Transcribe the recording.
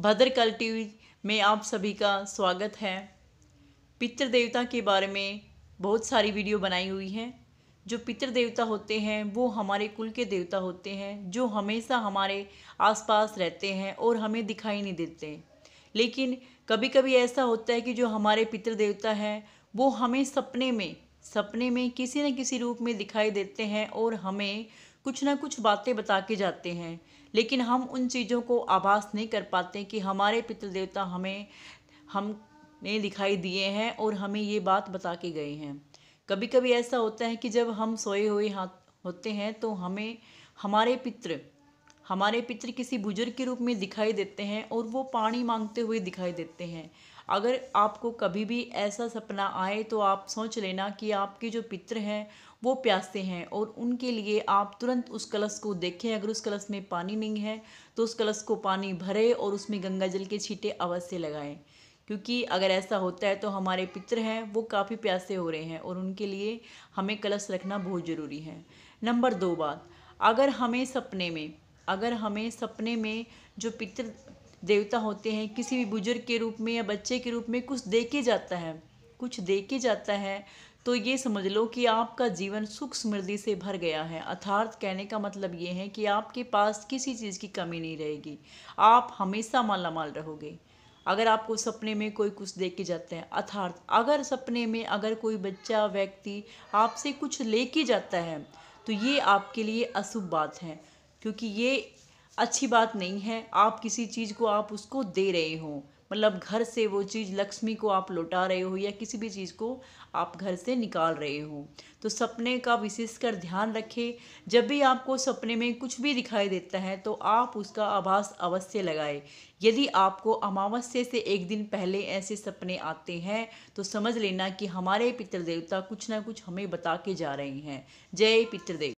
T V में आप सभी का स्वागत है पितृ देवता के बारे में बहुत सारी वीडियो बनाई हुई हैं जो पितृ देवता होते हैं वो हमारे कुल के देवता होते हैं जो हमेशा हमारे आसपास रहते हैं और हमें दिखाई नहीं देते लेकिन कभी कभी ऐसा होता है कि जो हमारे पितृ देवता हैं वो हमें सपने में सपने में किसी न किसी रूप में दिखाई देते हैं और हमें कुछ ना कुछ बातें बता के जाते हैं लेकिन हम उन चीज़ों को आभास नहीं कर पाते कि हमारे पितृदेवता हमें हम ने दिखाई दिए हैं और हमें ये बात बता के गए हैं कभी कभी ऐसा होता है कि जब हम सोए हुए हाथ होते हैं तो हमें हमारे पितृ हमारे पितृ किसी बुजुर्ग के रूप में दिखाई देते हैं और वो पानी मांगते हुए दिखाई देते हैं अगर आपको कभी भी ऐसा सपना आए तो आप सोच लेना कि आपके जो पितृ हैं वो प्यासे हैं और उनके लिए आप तुरंत उस कलश को देखें अगर उस कलश में पानी नहीं है तो उस कलश को पानी भरे और उसमें गंगा जल के छीटे अवश्य लगाएं क्योंकि अगर ऐसा होता है तो हमारे पितृ हैं वो काफ़ी प्यासे हो रहे हैं और उनके लिए हमें कलश रखना बहुत ज़रूरी है नंबर दो बात अगर हमें सपने में अगर हमें सपने में जो पितृ देवता होते हैं किसी भी बुजुर्ग के रूप में या बच्चे के रूप में कुछ दे के जाता है कुछ दे के जाता है तो ये समझ लो कि आपका जीवन सुख समृद्धि से भर गया है अर्थार्थ कहने का मतलब ये है कि आपके पास किसी चीज़ की कमी नहीं रहेगी आप हमेशा मालामाल रहोगे अगर आपको सपने में कोई कुछ दे के जाता है अर्थार्थ अगर सपने में अगर कोई बच्चा व्यक्ति आपसे कुछ ले के जाता है तो ये आपके लिए अशुभ बात है क्योंकि ये अच्छी बात नहीं है आप किसी चीज़ को आप उसको दे रहे हो मतलब घर से वो चीज़ लक्ष्मी को आप लौटा रहे हो या किसी भी चीज़ को आप घर से निकाल रहे हो तो सपने का विशेषकर ध्यान रखें जब भी आपको सपने में कुछ भी दिखाई देता है तो आप उसका आभास अवश्य लगाएं यदि आपको अमावस्या से एक दिन पहले ऐसे सपने आते हैं तो समझ लेना कि हमारे पितृदेवता कुछ ना कुछ हमें बता के जा रहे हैं जय पितृदेव